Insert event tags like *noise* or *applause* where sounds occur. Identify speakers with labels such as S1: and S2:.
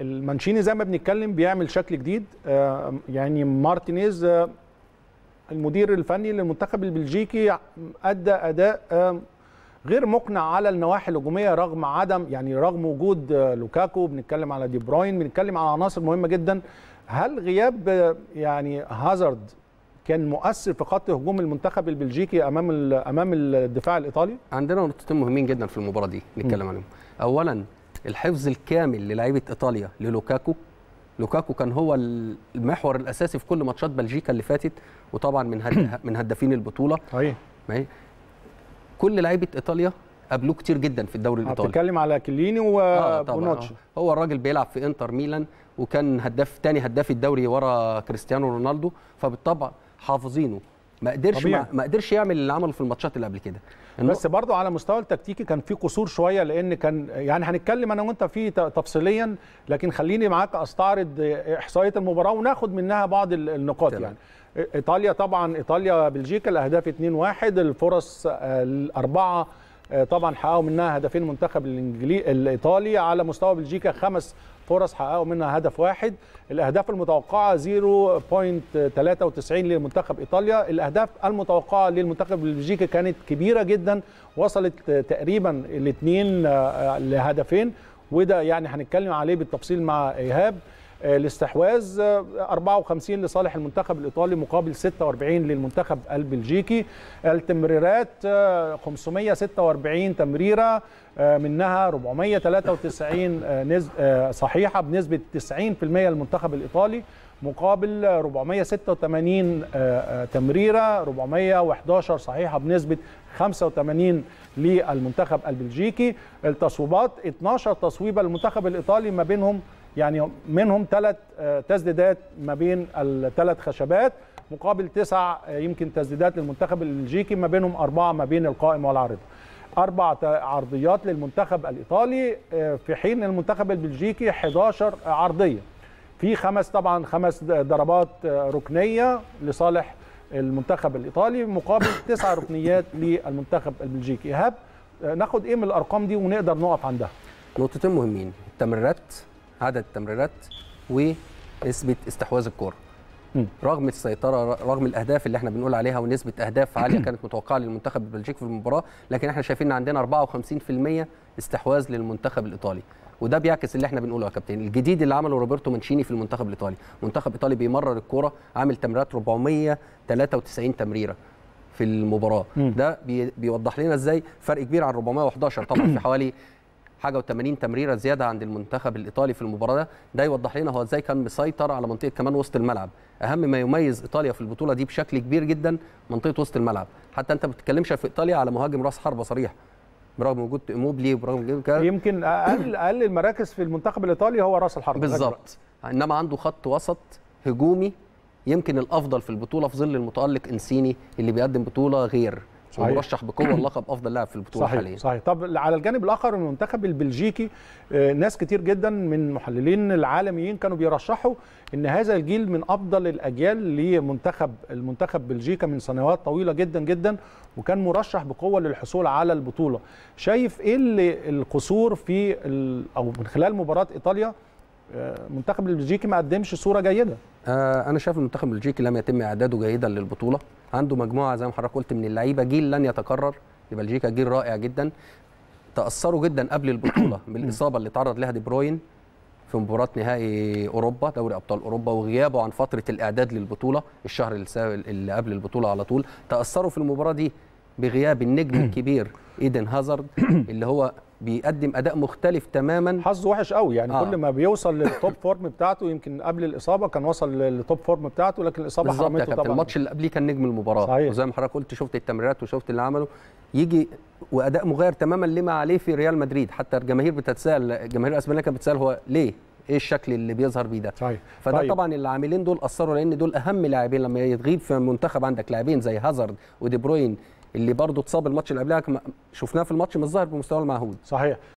S1: المانشيني زي ما بنتكلم بيعمل شكل جديد يعني مارتينيز المدير الفني للمنتخب البلجيكي ادى اداء غير مقنع على النواحي الهجوميه رغم عدم يعني رغم وجود آه، لوكاكو بنتكلم على دي بروين بنتكلم على عناصر مهمه جدا هل غياب آه، يعني هازارد كان مؤثر في خط هجوم المنتخب البلجيكي امام امام الدفاع الايطالي عندنا نقطتين مهمين جدا في المباراه دي نتكلم عليهم. اولا الحفظ
S2: الكامل للعيبه ايطاليا للوكاكو لوكاكو كان هو المحور الاساسي في كل ماتشات بلجيكا اللي فاتت وطبعا من *clears throat* من هدافين البطوله صحيح كل لعيبه ايطاليا قابلوه كتير جدا في الدوري الايطالي هتتكلم
S1: على كليني وبوناتشي
S2: آه،, آه هو الراجل بيلعب في انتر ميلان وكان هداف تاني هداف الدوري ورا كريستيانو رونالدو
S1: فبالطبع حافظينه ما قدرش ما, ما قدرش يعمل اللي عمله في الماتشات اللي قبل كده بس برضه على مستوى التكتيكي كان في قصور شويه لان كان يعني هنتكلم انا وانت فيه تفصيليا لكن خليني معاك استعرض احصائيه المباراه وناخد منها بعض النقاط طبعا. يعني ايطاليا طبعا ايطاليا بلجيكا الاهداف 2-1 الفرص آه، الاربعه آه، طبعا حققوا منها هدفين منتخب الايطالي على مستوى بلجيكا خمس فرص حققوا منها هدف واحد الاهداف المتوقعه 0.93 لمنتخب ايطاليا الاهداف المتوقعه للمنتخب البلجيكي كانت كبيره جدا وصلت تقريبا الاثنين آه، لهدفين وده يعني هنتكلم عليه بالتفصيل مع ايهاب آه، الاستحواذ 54 آه، لصالح المنتخب الايطالي مقابل 46 للمنتخب البلجيكي التمريرات 546 آه، تمريره منها 493 صحيحه بنسبه 90% للمنتخب الايطالي مقابل 486 تمريره 411 صحيحه بنسبه 85 للمنتخب البلجيكي التصويبات 12 تصويبه للمنتخب الايطالي ما بينهم يعني منهم ثلاث آه، تسديدات ما بين الثلاث خشبات مقابل تسع آه، يمكن تسديدات للمنتخب البلجيكي ما بينهم أربعة ما بين القائم والعارضة أربع عرضيات للمنتخب الإيطالي آه، في حين المنتخب البلجيكي 11 عرضية في خمس طبعا خمس ضربات ركنية لصالح المنتخب الإيطالي مقابل *laughs* تسع ركنيات للمنتخب البلجيكي إيهاب ناخد إيه من الأرقام دي ونقدر نقف عندها نقطتين مهمين
S2: التمريرات عدد التمريرات ونسبه استحواذ الكوره رغم السيطره رغم الاهداف اللي احنا بنقول عليها ونسبه اهداف *clears throat* عاليه كانت متوقعه للمنتخب البلجيكي في المباراه لكن احنا شايفين ان عندنا 54% استحواذ للمنتخب الايطالي وده بيعكس اللي احنا بنقوله يا كابتن الجديد اللي عمله روبرتو مانشيني في المنتخب الايطالي منتخب ايطالي بيمرر الكوره عامل تمريرات 493 تمريره في المباراه ده بيوضح لنا ازاي فرق كبير عن 411 طبعا في حوالي حاجه و80 تمريره زياده عند المنتخب الايطالي في المباراه ده ده يوضح لنا هو ازاي كان مسيطر على منطقه كمان وسط الملعب اهم ما يميز ايطاليا في البطوله دي بشكل كبير جدا منطقه وسط الملعب حتى انت ما بتتكلمش في ايطاليا على مهاجم راس حربه صريح برغم وجود موبلي برغم كده يمكن اقل *coughs* اقل المراكز في المنتخب الايطالي هو راس الحربه بالظبط انما عنده خط وسط هجومي يمكن الافضل في البطوله في ظل المتالق انسيني اللي بيقدم بطوله غير صحيح. ومرشح بقوه لقب
S1: افضل لاعب في البطوله صحيح. حاليا صحيح طب على الجانب الاخر المنتخب البلجيكي آه، ناس كتير جدا من محللين العالميين كانوا بيرشحوا ان هذا الجيل من افضل الاجيال لمنتخب المنتخب بلجيكا من سنوات طويله جدا جدا وكان مرشح بقوه للحصول على البطوله شايف ايه اللي القصور في او من خلال مباراه ايطاليا المنتخب آه، البلجيكي ما قدمش صوره جيده آه، انا شايف المنتخب البلجيكي
S2: لم يتم اعداده جيدا للبطوله عنده مجموعه زي ما حضرتك قلت من اللعيبه جيل لن يتكرر لبلجيكا جيل رائع جدا تاثروا جدا قبل البطوله *coughs* بالاصابه اللي تعرض لها دي بروين في مباراه نهائي اوروبا دوري ابطال اوروبا وغيابه عن فتره الاعداد للبطوله الشهر اللي قبل البطوله على طول تاثروا في المباراه دي بغياب النجم *coughs*
S1: الكبير ايدن هازارد *coughs* اللي هو بيقدم اداء مختلف تماما حظه وحش قوي يعني آه. كل ما بيوصل للتوب فورم بتاعته يمكن قبل الاصابه كان وصل للتوب فورم بتاعته لكن الاصابه حرمته طبعا الماتش
S2: اللي قبليه كان نجم المباراه صحيح. وزي ما حضرتك قلت شفت التمريرات وشفت اللي عمله يجي واداء مغاير تماما لما عليه في ريال مدريد حتى الجماهير بتتساءل جماهير الاسبانيه كانت بتسال هو ليه ايه الشكل اللي بيظهر بيه ده طيب. فده طيب. طبعا العاملين دول اثروا لان دول اهم لاعبين لما يتغيب في منتخب عندك لاعبين زي هازارد ودي بروين اللي برضه اتصاب الماتش اللي قبلها شفناه في الماتش مش ظاهر بمستوى المعهود صحيح